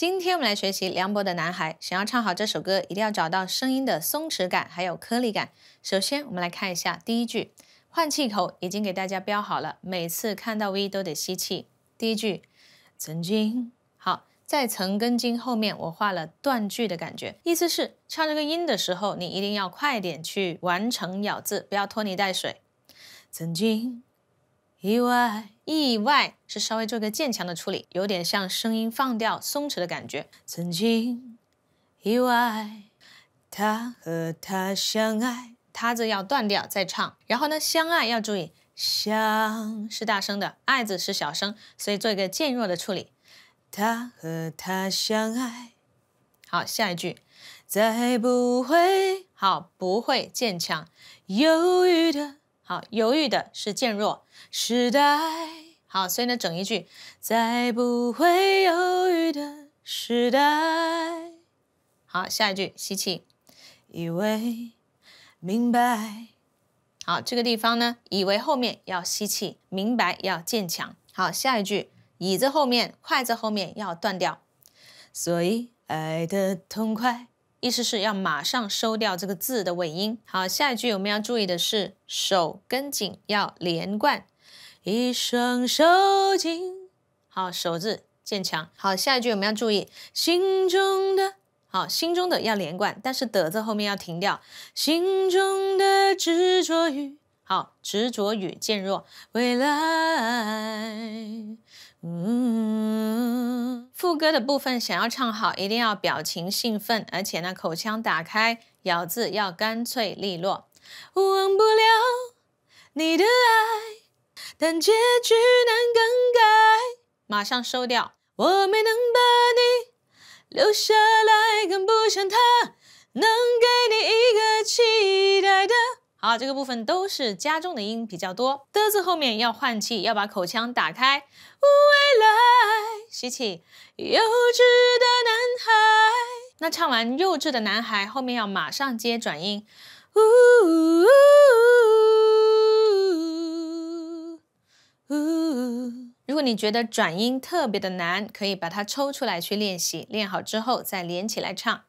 今天我们来学习梁博的《男孩》，想要唱好这首歌，一定要找到声音的松弛感，还有颗粒感。首先，我们来看一下第一句，换气口已经给大家标好了，每次看到 V 都得吸气。第一句，曾经，好，在“曾”跟“经”后面，我画了断句的感觉，意思是唱这个音的时候，你一定要快点去完成咬字，不要拖泥带水。曾经。意外，意外是稍微做个渐强的处理，有点像声音放掉、松弛的感觉。曾经意外，他和他相爱，他这要断掉再唱。然后呢，相爱要注意，相是大声的，爱字是小声，所以做一个渐弱的处理。他和他相爱，好，下一句再不会，好，不会渐强，犹豫的。好，犹豫的是渐弱时代。好，所以呢，整一句，在不会犹豫的时代。好，下一句吸气，以为明白。好，这个地方呢，以为后面要吸气，明白要坚强。好，下一句椅子后面，筷子后面要断掉。所以爱的痛快。意思是要马上收掉这个字的尾音。好，下一句我们要注意的是手跟紧要连贯，一双手紧。好，手字渐强。好，下一句我们要注意心中的好，心中的要连贯，但是的字后面要停掉。心中的执着与好，执着与渐弱，未来，嗯。副歌的部分想要唱好，一定要表情兴奋，而且呢，口腔打开，咬字要干脆利落。忘不了你的爱，但结局难更改。马上收掉。我没能把你留下来，更不像他能给。好，这个部分都是加重的音比较多。的字后面要换气，要把口腔打开。未来，吸气。幼稚的男孩。那唱完幼稚的男孩后面要马上接转音。呜呜呜如果你觉得转音特别的难，可以把它抽出来去练习，练好之后再连起来唱。